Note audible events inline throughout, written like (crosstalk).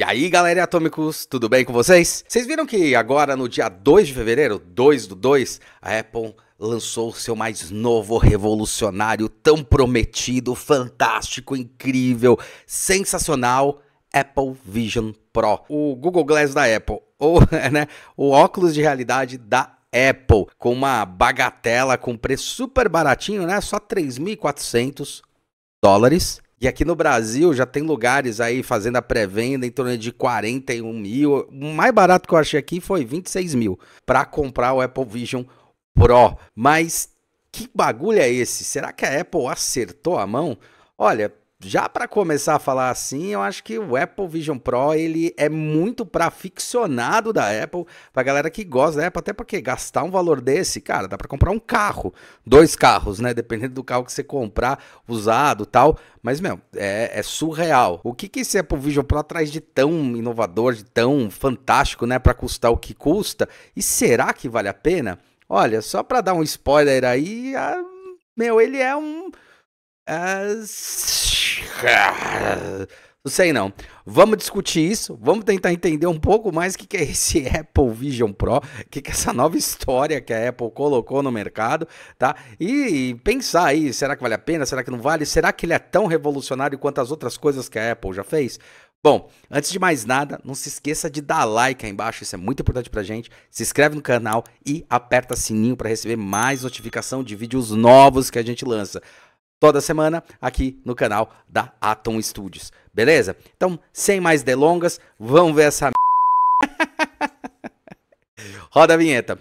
E aí, galera Atômicos, tudo bem com vocês? Vocês viram que agora no dia 2 de fevereiro, 2 do 2, a Apple lançou o seu mais novo, revolucionário, tão prometido, fantástico, incrível, sensacional Apple Vision Pro. O Google Glass da Apple, (laughs) ou né, o óculos de realidade da Apple, com uma bagatela com preço super baratinho, né? Só 3.400 dólares e aqui no Brasil já tem lugares aí fazendo a pré-venda em torno de 41 mil. O mais barato que eu achei aqui foi 26 mil para comprar o Apple Vision Pro. Mas que bagulho é esse? Será que a Apple acertou a mão? Olha, já para começar a falar assim, eu acho que o Apple Vision Pro ele é muito para aficionado da Apple, para galera que gosta da Apple, até porque gastar um valor desse, cara, dá para comprar um carro, dois carros, né? Dependendo do carro que você comprar, usado, tal. Mas meu, é, é surreal. O que que esse Apple Vision Pro traz de tão inovador, de tão fantástico, né? Para custar o que custa? E será que vale a pena? Olha, só para dar um spoiler aí, ah, meu, ele é um é, não sei não. Vamos discutir isso, vamos tentar entender um pouco mais o que, que é esse (laughs) Apple Vision Pro, o que, que é essa nova história que a Apple colocou no mercado, tá? E, e pensar aí, será que vale a pena, será que não vale, será que ele é tão revolucionário quanto as outras coisas que a Apple já fez? Bom, antes de mais nada, não se esqueça de dar like aí embaixo, isso é muito importante pra gente. Se inscreve no canal e aperta sininho para receber mais notificação de vídeos novos que a gente lança toda semana aqui no canal da Atom Studios, beleza? Então, sem mais delongas, vamos ver essa (laughs) Roda a vinheta.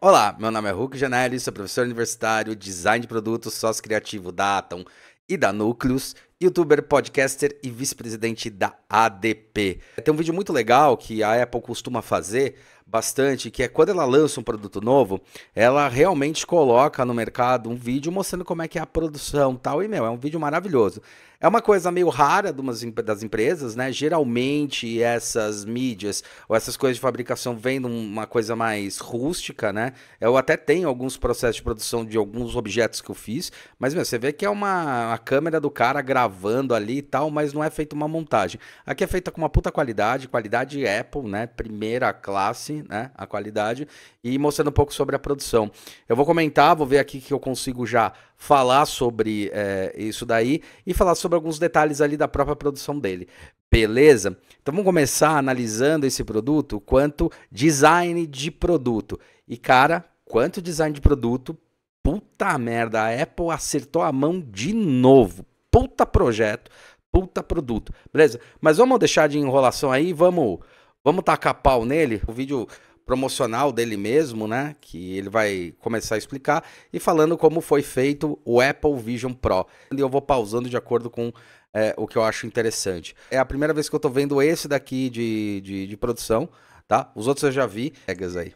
Olá, meu nome é Hulk Janelli, sou professor universitário, design de produtos, sócio criativo da Atom e da Núcleos, youtuber, podcaster e vice-presidente da ADP. Tem um vídeo muito legal que a Apple costuma fazer bastante, que é quando ela lança um produto novo, ela realmente coloca no mercado um vídeo mostrando como é que é a produção tal, e meu, é um vídeo maravilhoso. É uma coisa meio rara umas, das empresas, né? Geralmente essas mídias ou essas coisas de fabricação vêm uma coisa mais rústica, né? Eu até tenho alguns processos de produção de alguns objetos que eu fiz, mas meu, você vê que é uma a câmera do cara gravando ali e tal, mas não é feita uma montagem. Aqui é feita com uma puta qualidade, qualidade Apple, né? Primeira classe, né? A qualidade e mostrando um pouco sobre a produção. Eu vou comentar, vou ver aqui que eu consigo já falar sobre é, isso daí e falar sobre alguns detalhes ali da própria produção dele. Beleza? Então vamos começar analisando esse produto quanto design de produto. E cara, quanto design de produto, puta merda, a Apple acertou a mão de novo. Puta projeto, puta produto. Beleza? Mas vamos deixar de enrolação aí, vamos vamos tacar pau nele. O vídeo promocional dele mesmo, né? Que ele vai começar a explicar e falando como foi feito o Apple Vision Pro. E eu vou pausando de acordo com é, o que eu acho interessante. É a primeira vez que eu tô vendo esse daqui de, de, de produção, tá? Os outros eu já vi. Pegas aí.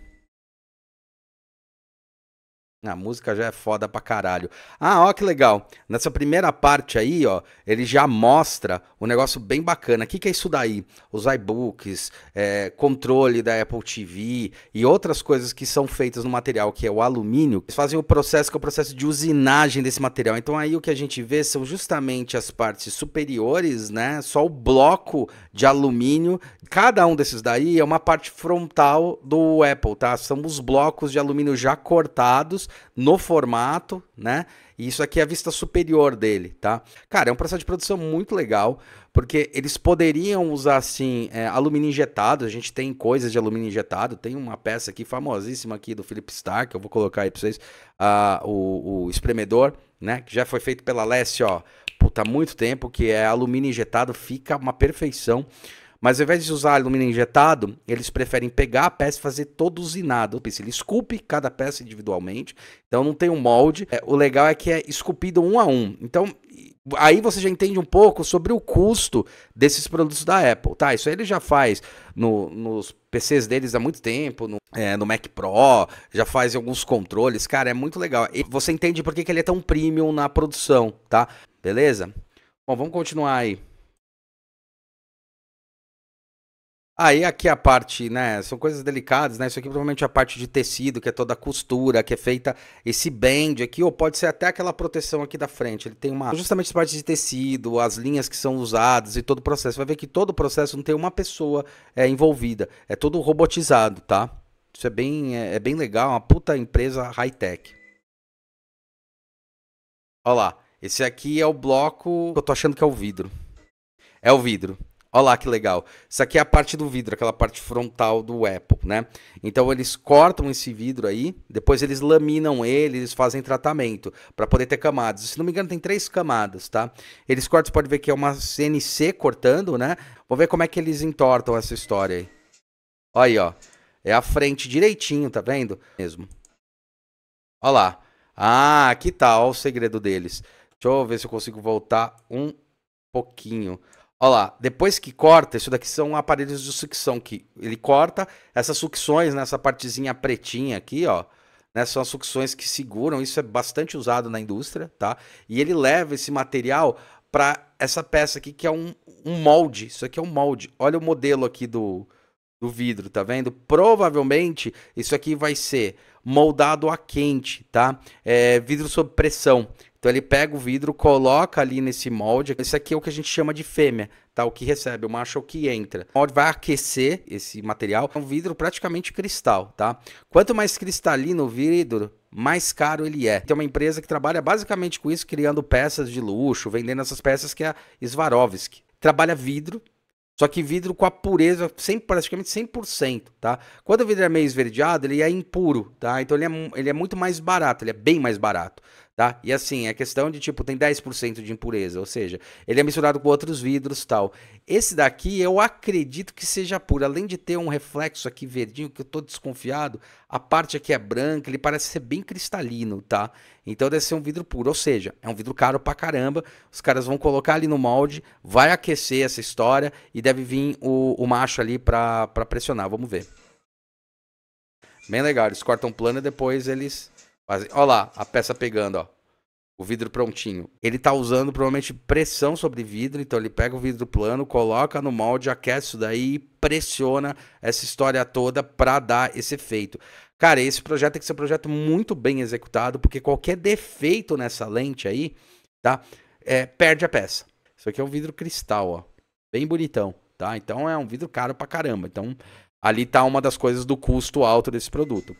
A música já é foda pra caralho. Ah, ó que legal. Nessa primeira parte aí, ó, ele já mostra um negócio bem bacana. O que, que é isso daí? Os iBooks, é, controle da Apple TV e outras coisas que são feitas no material, que é o alumínio. Eles fazem o processo, que é o processo de usinagem desse material. Então aí o que a gente vê são justamente as partes superiores, né? Só o bloco de alumínio. Cada um desses daí é uma parte frontal do Apple, tá? São os blocos de alumínio já cortados no formato, né? E isso aqui é a vista superior dele, tá? Cara, é um processo de produção muito legal, porque eles poderiam usar, assim, é, alumínio injetado. A gente tem coisas de alumínio injetado. Tem uma peça aqui famosíssima aqui do Philip Stark, eu vou colocar aí pra vocês, uh, o, o espremedor, né? Que já foi feito pela Leste, ó, puta, há muito tempo, que é alumínio injetado, fica uma perfeição. Mas ao invés de usar alumínio injetado, eles preferem pegar a peça e fazer todo usinado. Ele esculpe cada peça individualmente, então não tem um molde. É, o legal é que é esculpido um a um. Então, aí você já entende um pouco sobre o custo desses produtos da Apple, tá? Isso aí ele já faz no, nos PCs deles há muito tempo, no, é, no, Mac Pro, já faz alguns controles, cara, é muito legal. E você entende por que, que ele é tão premium na produção, tá? Beleza? Bom, vamos continuar aí. Aí aqui a parte, né, são coisas delicadas, né? Isso aqui provavelmente é a parte de tecido, que é toda a costura, que é feita esse bend aqui, ou pode ser até aquela proteção aqui da frente. Ele tem uma justamente as partes de tecido, as linhas que são usadas e todo o processo. Você vai ver que todo o processo não tem uma pessoa é, envolvida, é todo robotizado, tá? Isso é bem é, é bem legal, uma puta empresa high tech. Olha lá, esse aqui é o bloco, eu tô achando que é o vidro. É o vidro. Olha lá que legal. Isso aqui é a parte do vidro, aquela parte frontal do Apple, né? Então eles cortam esse vidro aí, depois eles laminam ele, eles fazem tratamento para poder ter camadas. Se não me engano, tem três camadas, tá? Eles cortam, você pode ver que é uma CNC cortando, né? Vou ver como é que eles entortam essa história aí. Olha aí, ó. É a frente direitinho, tá vendo? Mesmo. Olha lá. Ah, aqui tá, o segredo deles. Deixa eu ver se eu consigo voltar um pouquinho. Olha lá, depois que corta, isso daqui são aparelhos de sucção que ele corta essas sucções nessa né, partezinha pretinha aqui, ó. Né, são as sucções que seguram, isso é bastante usado na indústria, tá? E ele leva esse material para essa peça aqui que é um, um, molde. Isso aqui é um molde. Olha o modelo aqui do, do vidro, tá vendo? Provavelmente isso aqui vai ser moldado a quente, tá? É, vidro sob pressão. Então ele pega o vidro, coloca ali nesse molde. Esse aqui é o que a gente chama de fêmea, tá? O que recebe, o macho é o que entra. O molde vai aquecer esse material. É um vidro praticamente cristal, tá? Quanto mais cristalino o vidro, mais caro ele é. Tem uma empresa que trabalha basicamente com isso, criando peças de luxo, vendendo essas peças que é a Swarovski. Trabalha vidro, só que vidro com a pureza 100, praticamente 100%, tá? Quando o vidro é meio esverdeado, ele é impuro, tá? Então ele é, ele é muito mais barato, ele é bem mais barato tá? E assim, é questão de tipo, tem 10% de impureza, ou seja, ele é misturado com outros vidros tal. Esse daqui eu acredito que seja puro, além de ter um reflexo aqui verdinho, que eu tô desconfiado, a parte aqui é branca, ele parece ser bem cristalino, tá? Então deve ser um vidro puro, ou seja, é um vidro caro pra caramba, os caras vão colocar ali no molde, vai aquecer essa história e deve vir o, o macho ali pra, pra pressionar, vamos ver. Bem legal, eles cortam plano e depois eles Fazem, olha lá, a peça pegando, ó. O vidro prontinho. Ele tá usando provavelmente pressão sobre vidro, então ele pega o vidro plano, coloca no molde, aquece isso daí e pressiona essa história toda para dar esse efeito. Cara, esse projeto tem que ser um projeto muito bem executado, porque qualquer defeito nessa lente aí, tá? É, perde a peça. Isso aqui é um vidro cristal, ó. Bem bonitão, tá? Então é um vidro caro pra caramba. Então ali tá uma das coisas do custo alto desse produto.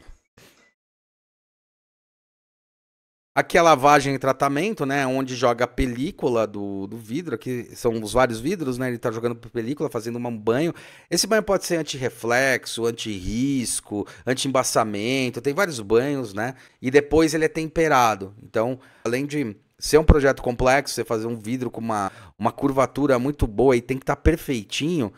Aqui é lavagem e tratamento, né? Onde joga a película do, do vidro. Aqui são os vários vidros, né? Ele tá jogando película, fazendo um banho. Esse banho pode ser anti-reflexo, anti-risco, anti-embaçamento. Tem vários banhos, né? E depois ele é temperado. Então, além de ser um projeto complexo, você fazer um vidro com uma, uma curvatura muito boa e tem que estar tá perfeitinho,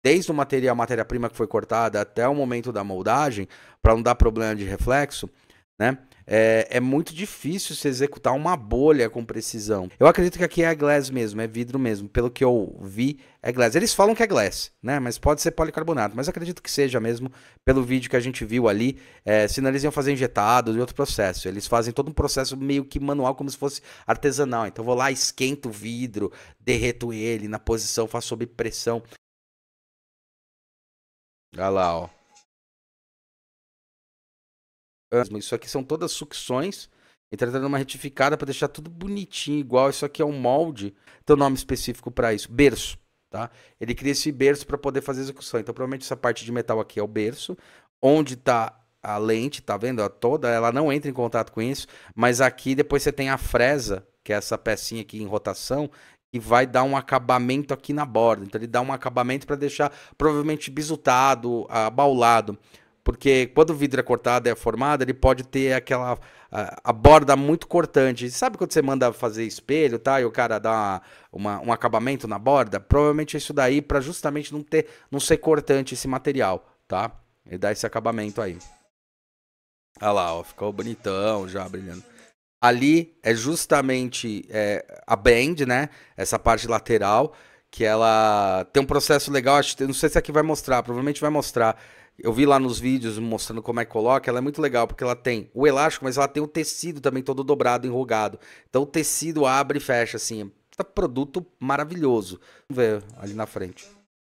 desde o material, a matéria-prima que foi cortada até o momento da moldagem, para não dar problema de reflexo, né? é, é muito difícil se executar uma bolha com precisão. Eu acredito que aqui é glass mesmo, é vidro mesmo. Pelo que eu vi, é glass. Eles falam que é glass, né? Mas pode ser policarbonato. Mas acredito que seja mesmo, pelo vídeo que a gente viu ali. É, senão eles iam fazer injetado e outro processo. Eles fazem todo um processo meio que manual, como se fosse artesanal. Então vou lá, esquento o vidro, derreto ele na posição, faço sob pressão. Olha lá, ó. Isso aqui são todas sucções. Então ele está dando uma retificada para deixar tudo bonitinho, igual. Isso aqui é um molde. Tem um nome específico para isso. Berço, tá? Ele cria esse berço para poder fazer execução. Então provavelmente essa parte de metal aqui é o berço. Onde está a lente, tá vendo? Ó, toda, ela não entra em contato com isso. Mas aqui depois você tem a fresa, que é essa pecinha aqui em rotação, que vai dar um acabamento aqui na borda. Então ele dá um acabamento para deixar provavelmente bisutado, abaulado. Porque quando o vidro é cortado, é formado, ele pode ter aquela. A, a borda muito cortante. Sabe quando você manda fazer espelho tá? e o cara dá uma, uma, um acabamento na borda? Provavelmente é isso daí para justamente não, ter, não ser cortante esse material, tá? Ele dá esse acabamento aí. Olha lá, ó, ficou bonitão já, brilhando. Ali é justamente é, a bend, né? Essa parte lateral, que ela tem um processo legal. Acho, não sei se aqui vai mostrar, provavelmente vai mostrar. Eu vi lá nos vídeos mostrando como é que coloca, ela é muito legal, porque ela tem o elástico, mas ela tem o tecido também todo dobrado, enrugado. Então o tecido abre e fecha, assim. Tá produto maravilhoso. Vamos ver ali na frente.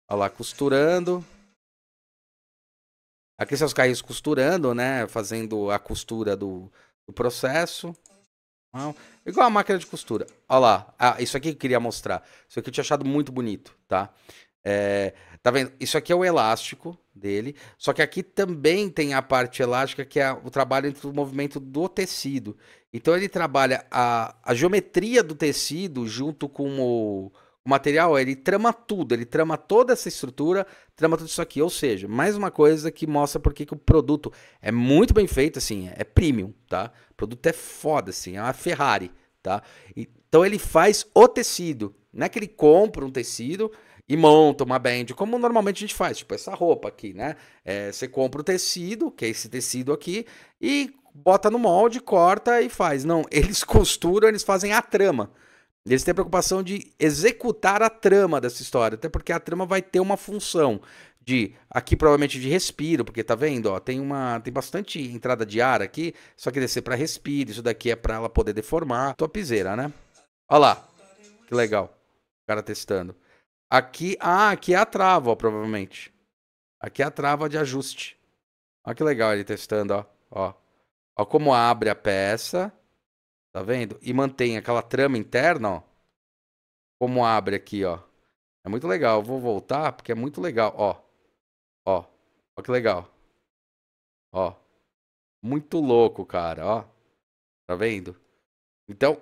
Olha lá, costurando. Aqui são os carrinhos costurando, né? Fazendo a costura do, do processo. Não. Igual a máquina de costura. Olha lá. Ah, isso aqui que eu queria mostrar. Isso aqui eu tinha achado muito bonito, tá? É, tá vendo? Isso aqui é o elástico dele. Só que aqui também tem a parte elástica, que é o trabalho entre o movimento do tecido. Então ele trabalha a, a geometria do tecido junto com o, o material. Ele trama tudo, ele trama toda essa estrutura, trama tudo isso aqui. Ou seja, mais uma coisa que mostra porque que o produto é muito bem feito, assim, é premium, tá? O produto é foda, assim, é uma Ferrari, tá? Então ele faz o tecido. Não é que ele compra um tecido e monta uma band, como normalmente a gente faz, tipo essa roupa aqui, né? É, você compra o tecido, que é esse tecido aqui, e bota no molde, corta e faz. Não, (laughs) eles costuram, eles fazem a trama. Eles têm a preocupação de executar a trama dessa história, até porque a trama vai ter uma função de aqui provavelmente de respiro, porque tá vendo, ó, tem uma tem bastante entrada de ar aqui, só que descer para respiro, isso daqui é para ela poder deformar, tua piseira, né? Olha lá. Que legal. O cara testando. Aqui, ah, aqui é a trava, ó, provavelmente. Aqui é a trava de ajuste. Olha que legal ele testando, ó. Ó, ó como abre a peça. Tá vendo? E mantém aquela trama interna, ó. Como abre aqui, ó. É muito legal. Eu vou voltar porque é muito legal, ó. Ó. Ó que legal. Ó. Muito louco, cara, ó. Tá vendo? Então,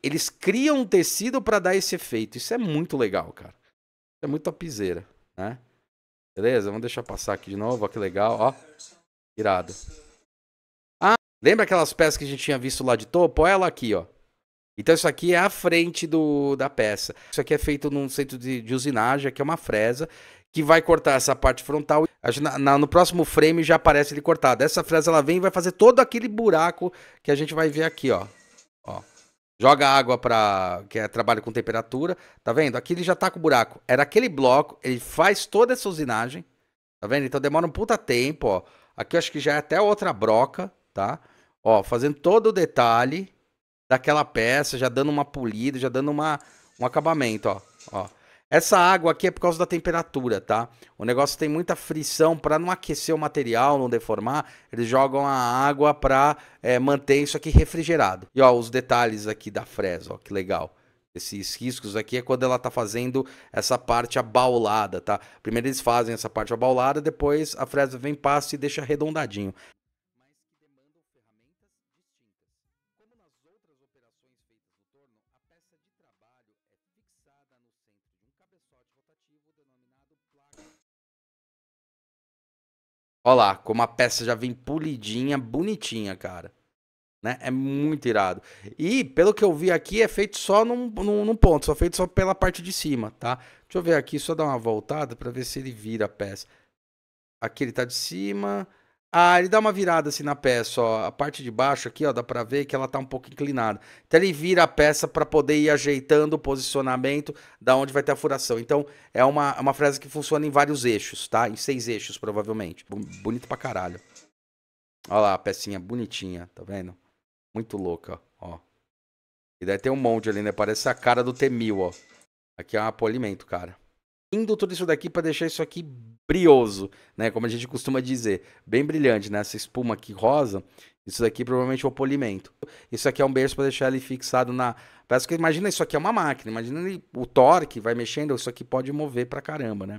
eles criam um tecido para dar esse efeito. Isso é muito legal, cara é muito piseira, né? Beleza? Vamos deixar passar aqui de novo, ó, que legal, ó. Irado. Ah, lembra aquelas peças que a gente tinha visto lá de topo? Olha ela aqui, ó. Então isso aqui é a frente do, da peça. Isso aqui é feito num centro de, de usinagem, aqui é uma fresa, que vai cortar essa parte frontal. Na, na, no próximo frame já aparece ele cortado. Essa fresa ela vem e vai fazer todo aquele buraco que a gente vai ver aqui, ó. Ó. Joga água para que é trabalho com temperatura, tá vendo? Aqui ele já tá com buraco. Era aquele bloco, ele faz toda essa usinagem, tá vendo? Então demora um puta tempo, ó. Aqui eu acho que já é até outra broca, tá? Ó, fazendo todo o detalhe daquela peça, já dando uma polida, já dando uma, um acabamento, ó. Ó. Essa água aqui é por causa da temperatura, tá? O negócio tem muita frição para não aquecer o material, não deformar. Eles jogam a água para é, eh, manter isso aqui refrigerado. E ó, os detalhes aqui da fresa, ó, que legal. Esses riscos aqui é quando ela tá fazendo essa parte abaulada, tá? Primeiro eles fazem essa parte abaulada, depois a fresa vem, passa e deixa arredondadinho. Olha lá, como a peça já vem polidinha, bonitinha, cara. Né? É muito irado. E, pelo que eu vi aqui, é feito só num, num, num ponto, só feito só pela parte de cima, tá? Deixa eu ver aqui, só dar uma voltada para ver se ele vira a peça. Aqui ele tá de cima, ah, ele dá uma virada assim na peça, ó. A parte de baixo aqui, ó, dá pra ver que ela tá um pouco inclinada. Então ele vira a peça para poder ir ajeitando o posicionamento da onde vai ter a furação. Então é uma, é uma fresa que funciona em vários eixos, tá? Em seis eixos, provavelmente. Bonito pra caralho. Olha lá a pecinha bonitinha, tá vendo? Muito louca, ó. E daí tem um monte ali, né? Parece a cara do T-1000, ó. Aqui é um apolimento, cara. Indo tudo isso daqui pra deixar isso aqui brioso, né? Como a gente costuma dizer, bem brilhante, né? Essa espuma aqui rosa, isso daqui provavelmente é o polimento. Isso aqui é um berço para deixar ele fixado na. Parece que imagina isso aqui é uma máquina, imagina ele... o torque vai mexendo, isso aqui pode mover pra caramba, né?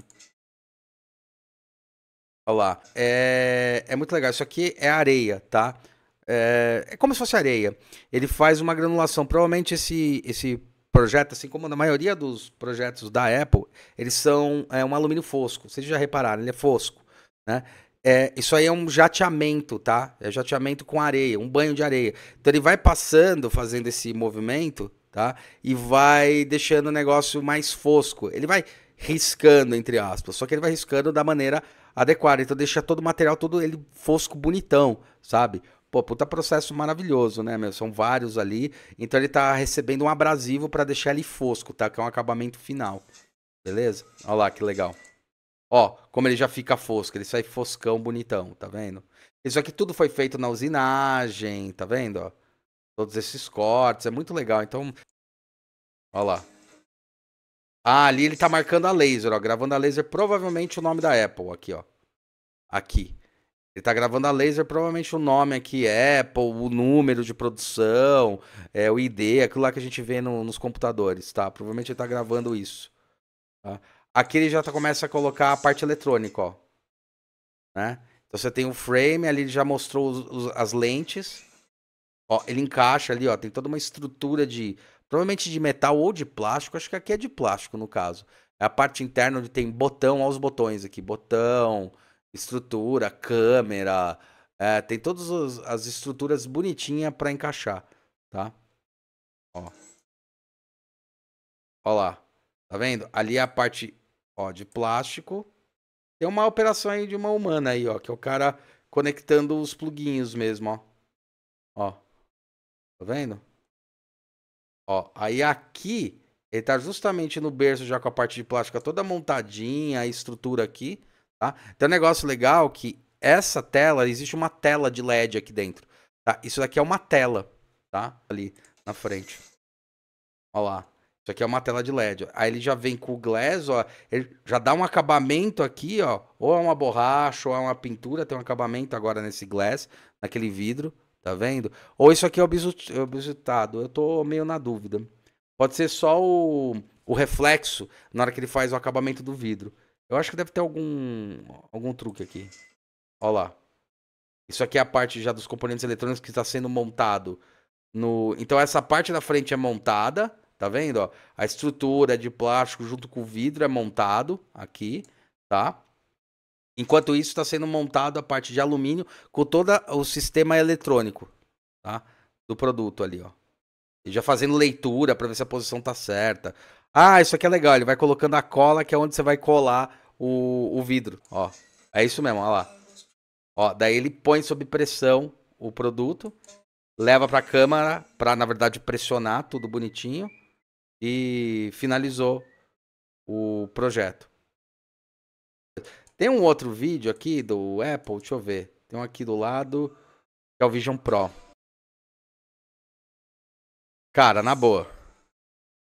Olha lá, é, é muito legal. Isso aqui é areia, tá? É, é como se fosse areia. Ele faz uma granulação. Provavelmente esse, esse projeto, assim como na maioria dos projetos da Apple, eles são é, um alumínio fosco. Vocês já repararam, ele é fosco, né? É, isso aí é um jateamento, tá? É jateamento com areia, um banho de areia. Então ele vai passando, fazendo esse movimento, tá? E vai deixando o negócio mais fosco. Ele vai riscando, entre aspas, só que ele vai riscando da maneira adequada. Então deixa todo o material todo ele fosco bonitão, sabe? Pô, puta processo maravilhoso, né, meu? São vários ali. Então ele tá recebendo um abrasivo para deixar ele fosco, tá? Que é um acabamento final. Beleza? Olha lá que legal. Ó, como ele já fica fosco, ele sai foscão bonitão, tá vendo? Isso aqui tudo foi feito na usinagem, tá vendo? Ó, todos esses cortes, é muito legal. Então, olha lá. Ah, ali ele tá marcando a laser, ó, gravando a laser, provavelmente o nome da Apple aqui, ó. Aqui. Ele tá gravando a laser, provavelmente o nome aqui, é Apple, o número de produção, é, o ID, aquilo lá que a gente vê no, nos computadores, tá? Provavelmente ele tá gravando isso. Tá? Aqui ele já tá, começa a colocar a parte eletrônica, ó. Né? Então você tem o um frame, ali ele já mostrou os, os, as lentes. Ó, ele encaixa ali, ó, tem toda uma estrutura de, provavelmente de metal ou de plástico, acho que aqui é de plástico no caso. É a parte interna onde tem botão, ó os botões aqui, botão estrutura, câmera, é, tem todas as estruturas bonitinhas para encaixar, tá? Ó. Ó lá. Tá vendo? Ali é a parte, ó, de plástico. Tem uma operação aí de uma humana aí, ó, que é o cara conectando os pluguinhos mesmo, ó. Ó. Tá vendo? Ó, aí aqui ele tá justamente no berço já com a parte de plástica toda montadinha, a estrutura aqui. Tá? Tem um negócio legal que essa tela, existe uma tela de LED aqui dentro. Tá? Isso daqui é uma tela, tá? Ali na frente. Olha lá. Isso aqui é uma tela de LED. Aí ele já vem com o glass, ó. Ele já dá um acabamento aqui, ó. Ou é uma borracha, ou é uma pintura. Tem um acabamento agora nesse glass, naquele vidro. Tá vendo? Ou isso aqui é obsultado. É Eu tô meio na dúvida. Pode ser só o, o reflexo na hora que ele faz o acabamento do vidro. Eu acho que deve ter algum, algum truque aqui. Olha lá. Isso aqui é a parte já dos componentes eletrônicos que está sendo montado. No... Então essa parte da frente é montada, tá vendo? Ó? A estrutura é de plástico junto com o vidro é montado aqui, tá? Enquanto isso está sendo montado a parte de alumínio com todo o sistema eletrônico, tá? Do produto ali, ó. E já fazendo leitura para ver se a posição tá certa. Ah, isso aqui é legal. Ele vai colocando a cola, que é onde você vai colar o, o vidro, ó. É isso mesmo, ó lá. Ó, daí ele põe sob pressão o produto, leva para a câmara para na verdade pressionar tudo bonitinho e finalizou o projeto. Tem um outro vídeo aqui do Apple, deixa eu ver. Tem um aqui do lado, que é o Vision Pro. Cara, na boa.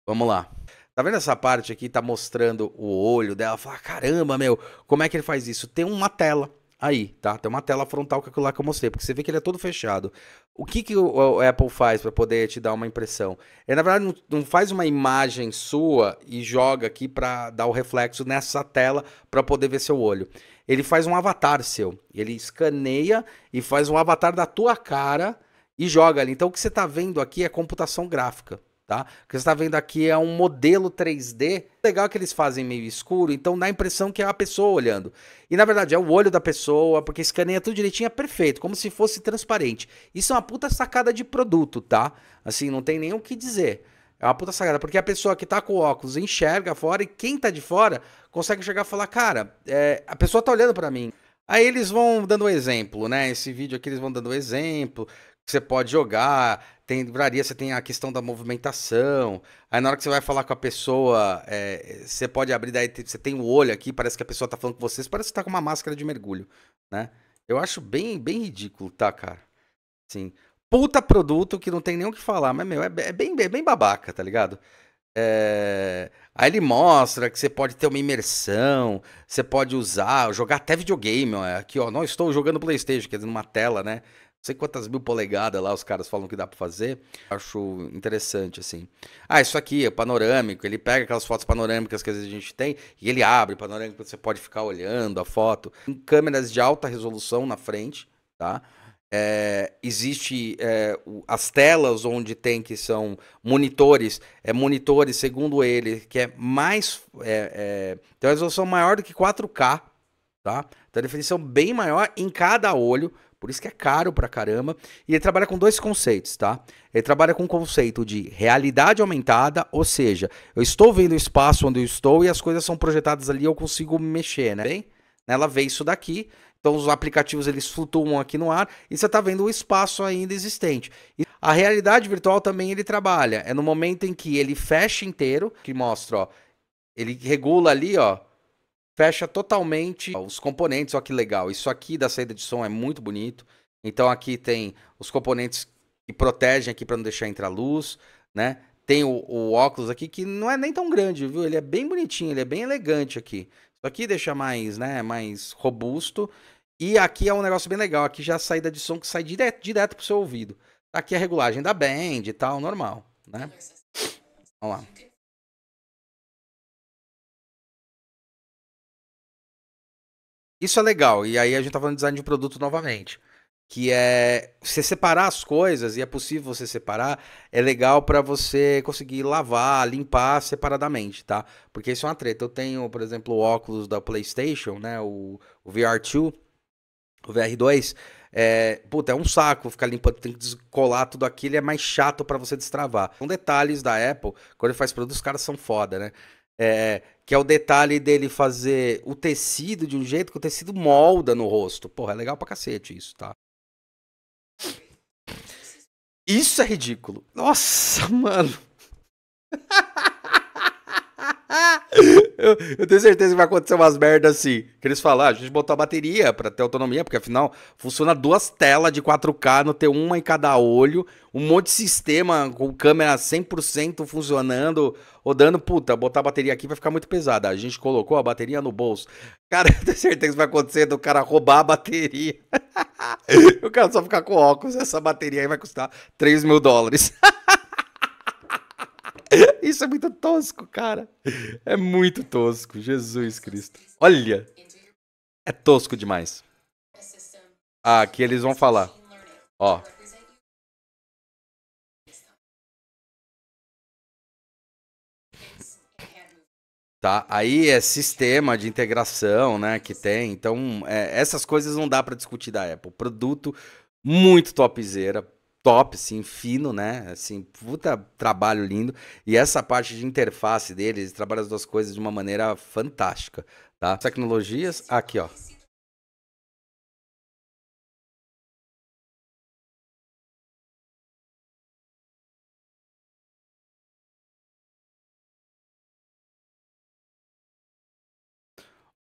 Vamos lá. Tá vendo essa parte aqui? Tá mostrando o olho dela. Fala, caramba, meu, como é que ele faz isso? Tem uma tela aí, tá? Tem uma tela frontal que é aquilo lá que eu mostrei, porque você vê que ele é todo fechado. O que, que o Apple faz para poder te dar uma impressão? Ele, na verdade, não, não faz uma imagem sua e joga aqui para dar o reflexo nessa tela para poder ver seu olho. Ele faz um avatar seu. Ele escaneia e faz um avatar da tua cara e joga ali. Então, o que você está vendo aqui é computação gráfica tá? O que você está vendo aqui é um modelo 3D. Legal é que eles fazem meio escuro, então dá a impressão que é a pessoa olhando. E na verdade é o olho da pessoa, porque escaneia tudo direitinho, é perfeito, como se fosse transparente. Isso é uma puta sacada de produto, tá? Assim, não tem nem o que dizer. É uma puta sacada, porque a pessoa que tá com óculos enxerga fora e quem tá de fora consegue chegar e falar: cara, é, a pessoa tá olhando para mim. Aí eles vão dando um exemplo, né? Esse vídeo aqui eles vão dando um exemplo você pode jogar, tem livraria, você tem a questão da movimentação. Aí na hora que você vai falar com a pessoa, é, você pode abrir, daí você tem o olho aqui, parece que a pessoa tá falando com você, parece que tá com uma máscara de mergulho, né? Eu acho bem, bem ridículo, tá, cara? Sim. Puta produto que não tem nem o que falar, mas, meu, é, é bem, é bem babaca, tá ligado? É... Aí ele mostra que você pode ter uma imersão, você pode usar, jogar até videogame. Ó. Aqui, ó, não estou jogando PlayStation, quer dizer, numa tela, né? sei quantas mil polegadas lá, os caras falam que dá para fazer. Acho interessante, assim. Ah, isso aqui é panorâmico. Ele pega aquelas fotos panorâmicas que às vezes a gente tem e ele abre panorâmico, você pode ficar olhando a foto. Tem câmeras de alta resolução na frente, tá? É, existe é, as telas onde tem que são monitores, é monitores, segundo ele, que é mais. É, é tem uma resolução maior do que 4K, tá? Então, definição bem maior em cada olho. Por isso que é caro pra caramba. E ele trabalha com dois conceitos, tá? Ele trabalha com o conceito de realidade aumentada, ou seja, eu estou vendo o espaço onde eu estou e as coisas são projetadas ali, eu consigo mexer, né? Bem, ela vê isso daqui, então os aplicativos eles flutuam aqui no ar e você está vendo o espaço ainda existente. E a realidade virtual também ele trabalha. É no momento em que ele fecha inteiro, que mostra, ó, ele regula ali, ó, fecha totalmente os componentes. Olha que legal. Isso aqui da saída de som é muito bonito. Então aqui tem os componentes que protegem aqui para não deixar entrar luz, né? Tem o, o, óculos aqui que não é nem tão grande, viu? Ele é bem bonitinho, ele é bem elegante aqui. Isso aqui deixa mais, né, mais robusto. E aqui é um negócio bem legal, aqui já é a saída de som que sai direto, direto pro seu ouvido. Aqui é a regulagem da band e tal, normal, né? Vamos lá. Isso é legal. E aí a gente tá falando de design de produto novamente. Que é você separar as coisas, e é possível você separar, é legal para você conseguir lavar, limpar separadamente, tá? Porque isso é uma treta. Eu tenho, por exemplo, o óculos da PlayStation, né? O, o VR2, o VR2. É, puta, é um saco ficar limpando, tem que descolar tudo aquilo, é mais chato para você destravar. São detalhes da Apple, quando ele faz produto, os caras são foda, né? É, que é o detalhe dele fazer o tecido de um jeito que o tecido molda no rosto. Porra, é legal pra cacete isso, tá? Isso é ridículo. Nossa, (laughs) mano. (laughs) eu, eu, tenho certeza que vai acontecer umas merdas assim. Que eles falam, ah, a gente botou a bateria para ter autonomia, porque afinal funciona duas telas de 4K, não ter uma em cada olho, um monte de sistema com câmera 100% funcionando, rodando. Puta, botar a bateria aqui vai ficar muito pesada. A gente colocou a bateria no bolso. Cara, (laughs) eu tenho certeza que vai acontecer do cara roubar a bateria. (laughs) o cara só ficar com óculos. Essa bateria aí vai custar 3 mil dólares. (laughs) Isso é muito tosco, cara. É muito tosco. Jesus Cristo. Olha. É tosco demais. Ah, aqui eles vão falar. Ó. Tá? Aí é sistema de integração, né, que tem. Então, é, essas coisas não dá para discutir da Apple. Produto muito topzera, top, assim, fino, né? Assim, puta trabalho lindo. E essa parte de interface deles, trabalha as duas coisas de uma maneira fantástica, tá? Tecnologias, aqui, ó.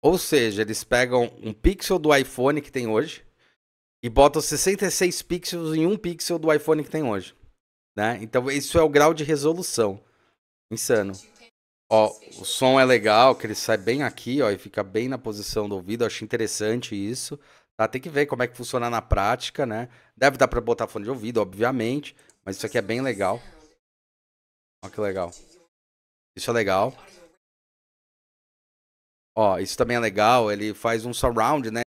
Ou seja, eles pegam um pixel do iPhone que tem hoje, e botam 66 pixels em um pixel do iPhone que tem hoje. Né? Então, isso é o grau de resolução. Insano. Ó, o som é legal, que ele sai bem aqui, ó, e fica bem na posição do ouvido. Eu acho interessante isso. Tá? Tem que ver como é que funciona na prática, né? Deve dar para botar fone de ouvido, obviamente, mas isso aqui é bem legal. Olha que legal. Isso é legal. Ó, isso também é legal, ele faz um surround, né?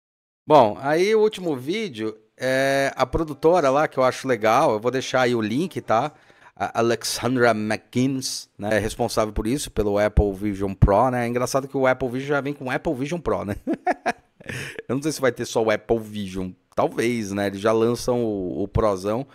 Bom, aí o último vídeo é a produtora lá, que eu acho legal, eu vou deixar aí o link, tá? A Alexandra McGuinness, né, é responsável por isso, pelo Apple Vision Pro, né? É engraçado que o Apple Vision já vem com o Apple Vision Pro, né? (laughs) eu não sei se vai ter só o Apple Vision, talvez, né? Eles já lançam o, o Prozão.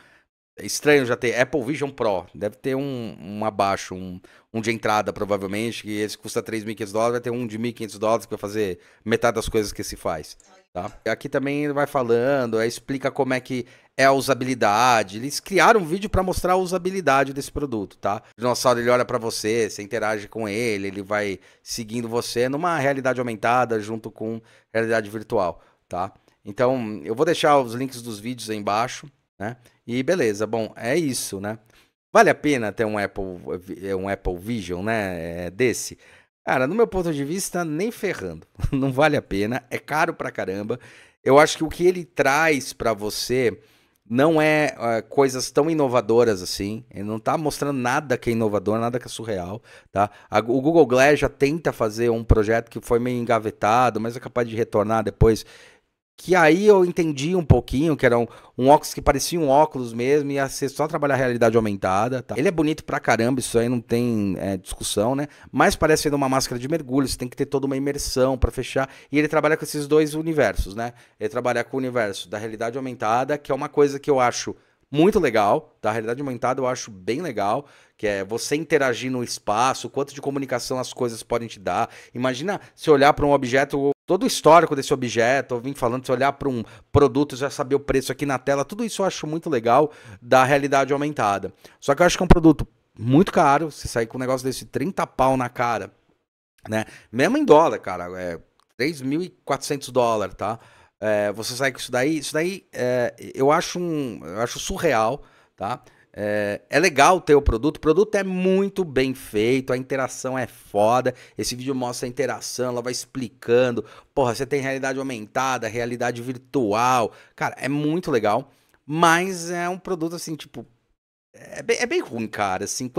É estranho já ter Apple Vision Pro. Deve ter um, um abaixo, um, um de entrada, provavelmente, que esse custa 3.500 dólares, vai ter um de 1.500 dólares que vai fazer metade das coisas que se faz. Tá? Aqui também vai falando, explica como é que é a usabilidade. Eles criaram um vídeo para mostrar a usabilidade desse produto, tá? O dinossauro ele olha para você, você interage com ele, ele vai seguindo você numa realidade aumentada junto com realidade virtual, tá? Então, eu vou deixar os links dos vídeos aí embaixo, né? E beleza, bom, é isso, né? Vale a pena ter um Apple, é um Apple Vision, né? É desse. Cara, no meu ponto de vista, nem ferrando. (laughs) Não vale a pena, é caro pra caramba. Eu acho que o que ele traz para você não é uh, coisas tão inovadoras assim. Ele não tá mostrando nada que é inovador, nada que é surreal, tá? A, o Google Glass já tenta fazer um projeto que foi meio engavetado, mas é capaz de retornar depois que aí eu entendi um pouquinho, que era um, um, óculos que parecia um óculos mesmo, ia ser só trabalhar a realidade aumentada. Tá? Ele é bonito pra caramba, isso aí não tem é, discussão, né? Mas parece ser uma máscara de mergulho, você tem que ter toda uma imersão para fechar. E ele trabalha com esses dois universos, né? Ele trabalha com o universo da realidade aumentada, que é uma coisa que eu acho muito legal, tá? realidade aumentada eu acho bem legal, que é você interagir no espaço, quanto de comunicação as coisas podem te dar. Imagina se olhar para um objeto todo o histórico desse objeto, eu vim falando, se olhar para um produto, já saber o preço aqui na tela, tudo isso eu acho muito legal da realidade aumentada. Só que eu acho que é um produto muito caro, se sair com um negócio desse 30 pau na cara, né? Mesmo em dólar, cara, é 3.400 dólares, tá? É, você sai com isso daí, isso daí é, eu acho um, eu acho surreal, tá? É, é, legal ter o produto, o produto é muito bem feito, a interação é foda. Esse vídeo mostra a interação, ela vai explicando. Porra, você tem realidade aumentada, realidade virtual. Cara, é muito legal, mas é um produto assim, tipo. É bem, é bem ruim, cara. Assim,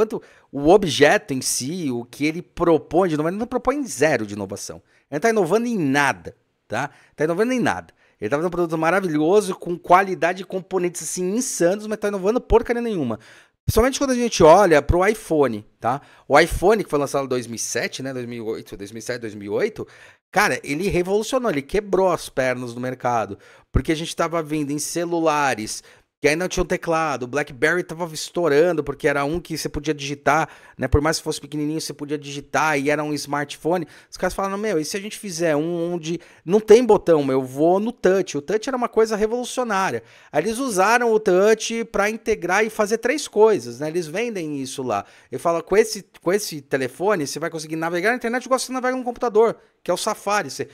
o objeto em si, o que ele propõe de inovação, ele não propõe zero de inovação. Ele não tá inovando em nada, tá? Tá inovando em nada. Ele tá fazendo um produto maravilhoso, com qualidade e componentes assim insanos, mas tá inovando porcaria nenhuma. Principalmente quando a gente olha pro iPhone, tá? O iPhone que foi lançado em 2007, né? 2008, 2007, 2008. Cara, ele revolucionou, ele quebrou as pernas do mercado. Porque a gente tava vendo em celulares que ainda não tinha um teclado. O BlackBerry tava estourando, porque era um que você podia digitar, né? Por mais que fosse pequenininho, você podia digitar e era um smartphone. Os caras falaram, meu, e se a gente fizer um onde não tem botão, meu, eu vou no touch. O touch era uma coisa revolucionária. Aí eles usaram o touch para integrar e fazer três coisas, né? Eles vendem isso lá. e fala com esse, com esse telefone, você vai conseguir navegar na internet igual você navega no computador, que é o Safari. Você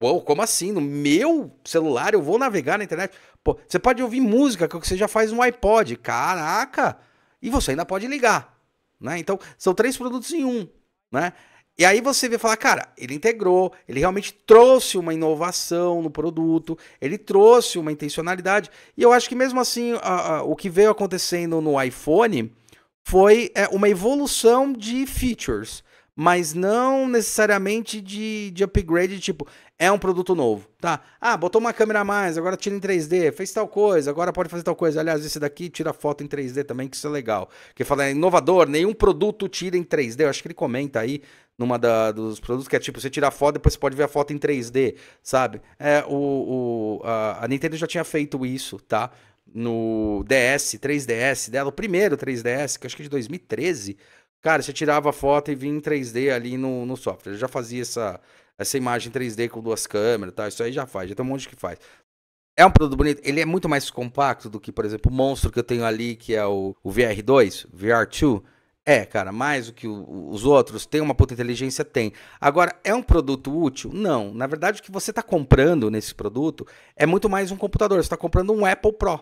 Uou, como assim? No meu celular eu vou navegar na internet? Pô, você pode ouvir música que você já faz no iPod. Caraca! E você ainda pode ligar. Né? Então, são três produtos em um. Né? E aí você vê falar, cara, ele integrou, ele realmente trouxe uma inovação no produto, ele trouxe uma intencionalidade. E eu acho que mesmo assim, a, a, o que veio acontecendo no iPhone foi é, uma evolução de features mas não necessariamente de, de upgrade, tipo, é um produto novo, tá? Ah, botou uma câmera a mais, agora tira em 3D, fez tal coisa, agora pode fazer tal coisa. Aliás, esse daqui tira foto em 3D também, que isso é legal. Que fala, é inovador, nenhum produto tira em 3D. Eu acho que ele comenta aí numa da, dos produtos que é tipo, você tira a foto, depois você pode ver a foto em 3D, sabe? É, o, o a, a Nintendo já tinha feito isso, tá? no DS, 3DS dela, o primeiro 3DS, que acho que é de 2013, Cara, você tirava a foto e vinha em 3D ali no, no software. Eu já fazia essa, essa imagem 3D com duas câmeras e tá? tal. Isso aí já faz, já tem um monte que faz. É um produto bonito. Ele é muito mais compacto do que, por exemplo, o monstro que eu tenho ali, que é o, o VR2, VR2. É, cara, mais do que o, os outros. Tem uma puta inteligência? Tem. Agora, é um produto útil? Não. Na verdade, o que você está comprando nesse produto é muito mais um computador. Você está comprando um Apple Pro.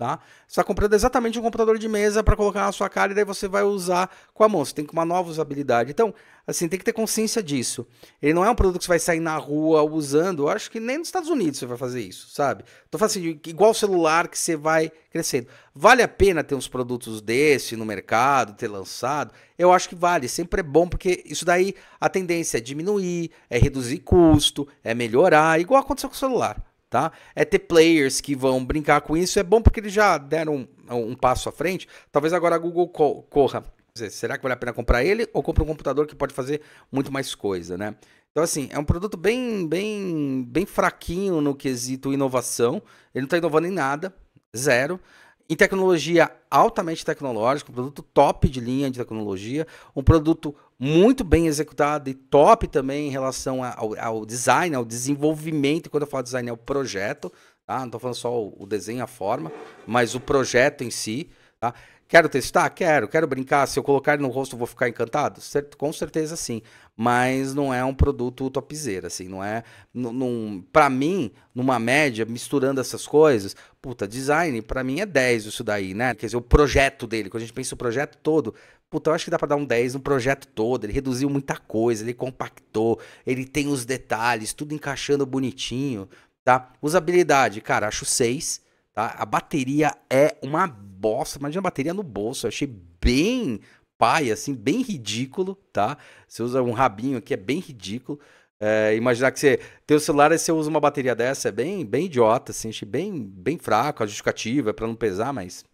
Tá? Você está comprando exatamente um computador de mesa para colocar na sua cara e daí você vai usar com a mão. Você tem uma nova usabilidade. Então, assim, tem que ter consciência disso. Ele não é um produto que você vai sair na rua usando. Eu acho que nem nos Estados Unidos você vai fazer isso, sabe? Tô falando assim, igual celular que você vai crescendo. Vale a pena ter uns produtos desse no mercado, ter lançado? Eu acho que vale. Sempre é bom porque isso daí a tendência é diminuir, é reduzir custo, é melhorar, igual aconteceu com o celular tá? É ter players que vão brincar com isso. É bom porque eles já deram um, um passo à frente. Talvez agora a Google co corra. Dizer, será que vale a pena comprar ele ou compra um computador que pode fazer muito mais coisa, né? Então, assim, é um produto bem, bem, bem fraquinho no quesito inovação. Ele não está inovando em nada, zero. Em tecnologia altamente tecnológica, um produto top de linha de tecnologia, um produto muito bem executada e top também em relação ao, ao, design, ao desenvolvimento. Quando eu falo design, é o projeto, tá? Não estou falando só o, o desenho, a forma, mas o projeto em si, tá? Quero testar? Quero. Quero brincar? Se eu colocar ele no rosto, eu vou ficar encantado? Certo? Com certeza sim. Mas não é um produto topzeira, assim. Não é. Num, pra mim, numa média, misturando essas coisas, puta, design, pra mim é 10 isso daí, né? Quer dizer, o projeto dele, quando a gente pensa o projeto todo, Puta, eu acho que dá pra dar um 10 no projeto todo. Ele reduziu muita coisa, ele compactou, ele tem os detalhes, tudo encaixando bonitinho, tá? Usabilidade, cara, acho 6, tá? A bateria é uma bosta, imagina a bateria no bolso, eu achei bem pai, assim, bem ridículo, tá? Você usa um rabinho aqui, é bem ridículo. É, imaginar que você tem o celular e você usa uma bateria dessa é bem, bem idiota, assim, achei bem, bem fraco a justificativa é para não pesar, mas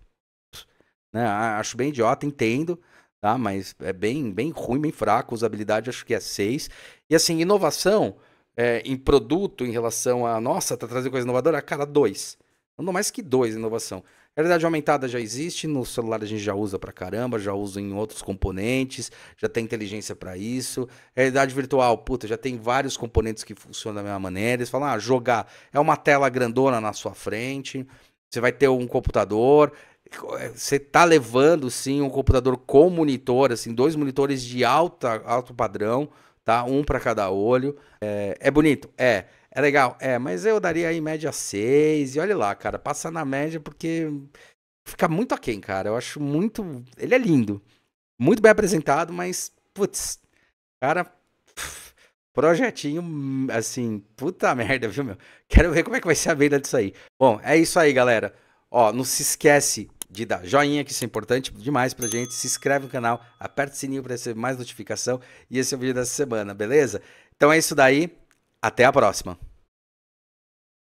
né, acho bem idiota, entendo, tá? Mas é bem, bem ruim, bem fraco, usabilidade acho que é 6. E assim, inovação é, em produto em relação a nossa, tá trazendo coisa inovadora, cara, dois. Não mais que dois inovação. Realidade aumentada já existe, no celular a gente já usa pra caramba, já usa em outros componentes, já tem inteligência para isso. Realidade virtual, puta, já tem vários componentes que funcionam da mesma maneira. Eles falam, ah, jogar é uma tela grandona na sua frente, você vai ter um computador, você tá levando sim um computador com monitor, assim, dois monitores de alta, alto padrão, tá? Um para cada olho. É, é bonito, é. É legal, é, mas eu daria aí média 6, e olha lá, cara, passa na média porque fica muito aquém, cara. Eu acho muito. Ele é lindo, muito bem apresentado, mas, putz, cara, projetinho, assim, puta merda, viu, meu? Quero ver como é que vai ser a venda disso aí. Bom, é isso aí, galera. Ó, não se esquece de dar joinha, que isso é importante demais pra gente. Se inscreve no canal, aperta o sininho para receber mais notificação. E esse é o vídeo dessa semana, beleza? Então é isso daí. Até a próxima.